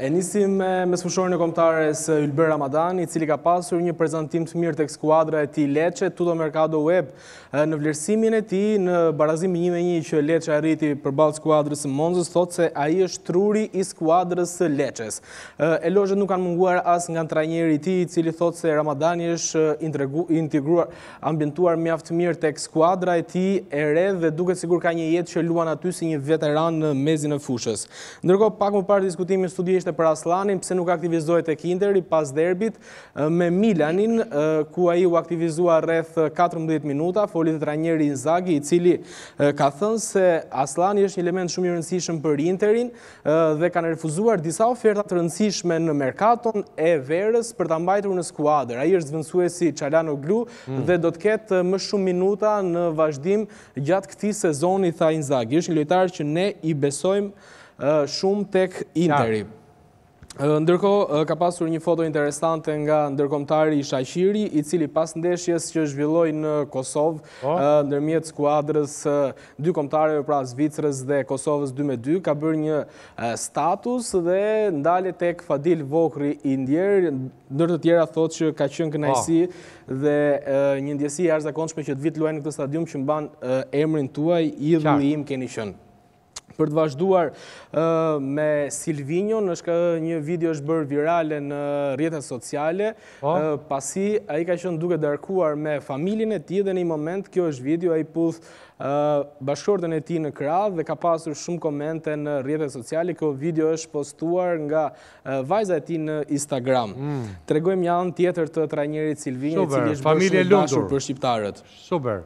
E nisim me mesfushorin e komtares Ylber Ramadani, i cili ka pasur një prezentim të mirë të ekskuadra e ti leqe, Tuto Mercado Web, në vlerësimin e ti, në barazim një me një që leqe a rriti për balë skuadrës në Monzës, thotë se a i është truri i skuadrës së E lojët nuk kanë munguar asë nga në trajnjeri ti, i cili thotë se Ramadani është integruar, ambientuar me aftë mirë të ekskuadra e ti e re, dhe duke sigur ka një jetë që luan aty si një veteran në mezin e fushës. Ndërko, pak më parë diskutimi studieshte për Aslanin, pëse nuk aktivizohet e kinderi pas derbit me Milanin, ku a i u aktivizua rreth 14 minuta, foli e trajnjeri Inzaghi, i cili ka thënë se Aslanin është një element shumë i rëndësishëm për Interin dhe kanë refuzuar disa ofertat rëndësishme në Merkaton e Verës për të mbajtur në skuadrë. A i është zvëndsue si Qalano Glu hmm. dhe do të ketë më shumë minuta në vazhdim gjatë këti sezoni, tha Inzaghi. është një lojtarë që ne i besojmë shumë tek interi. Ndërko, ka pasur një foto interesante nga ndërkomtari i Shashiri, i cili pas ndeshjes që zhvilloj në Kosovë, po. ndërmjet skuadrës dy komtare, pra Zvicrës dhe Kosovës 2-2, ka bërë një status dhe ndale tek Fadil Vokri i Ndër të tjera thot që ka qënë kënajsi po. dhe një ndjesi e arzakonshme që të vitë luaj në këtë stadium që mban emrin tuaj, i dhëllim keni qënë. Për të vazhduar me Silvinjo, nëshka një video është bërë virale në rjetët sociale, po. pasi a i ka qënë duke darkuar me familin e ti dhe një moment, kjo është video, a i puth bashkortën e ti në kradhë dhe ka pasur shumë komente në rjetët sociale, kjo video është postuar nga vajza e ti në Instagram. Mm. Tregojmë janë tjetër të trajnjerit Silvinjo, cili është bërë shumë dashur për shqiptarët. Super.